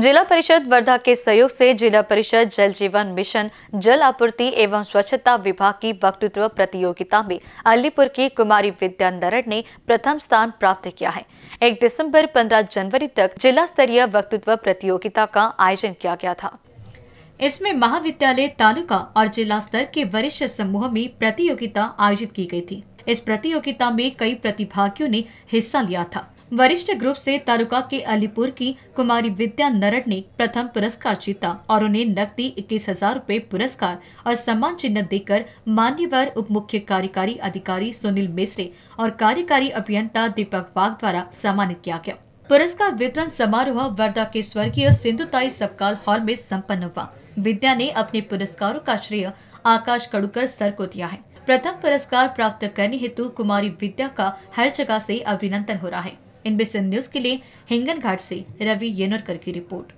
जिला परिषद वर्धा के सहयोग से जिला परिषद जल जीवन मिशन जल आपूर्ति एवं स्वच्छता विभाग की वक्तृत्व प्रतियोगिता में अलीपुर की कुमारी विद्या नरड़ ने प्रथम स्थान प्राप्त किया है 1 दिसंबर 15 जनवरी तक जिला स्तरीय वक्तृत्व प्रतियोगिता का आयोजन किया गया था इसमें महाविद्यालय तालुका और जिला स्तर के वरिष्ठ समूह में प्रतियोगिता आयोजित की गयी थी इस प्रतियोगिता में कई प्रतिभागियों ने हिस्सा लिया था वरिष्ठ ग्रुप से तालुका के अलीपुर की कुमारी विद्या नरड ने प्रथम पुरस्कार जीता और उन्हें नकदी इक्कीस हजार रूपए पुरस्कार और सम्मान चिन्ह देकर मान्यवर उप मुख्य कार्यकारी अधिकारी सुनील मिश्रे और कार्यकारी अभियंता दीपक बाग द्वारा सम्मानित किया गया पुरस्कार वितरण समारोह वर्धा के स्वर्गीय सिंधुताई सबकाल हॉल में सम्पन्न हुआ विद्या ने अपने पुरस्कारों का श्रेय आकाश कड़ुकर सर को दिया है प्रथम पुरस्कार प्राप्त करने हेतु कुमारी विद्या का हर जगह से अभिनंदन हो रहा है इनबीसी न्यूज के लिए हिंगन घाट से रवि येनोरकर की रिपोर्ट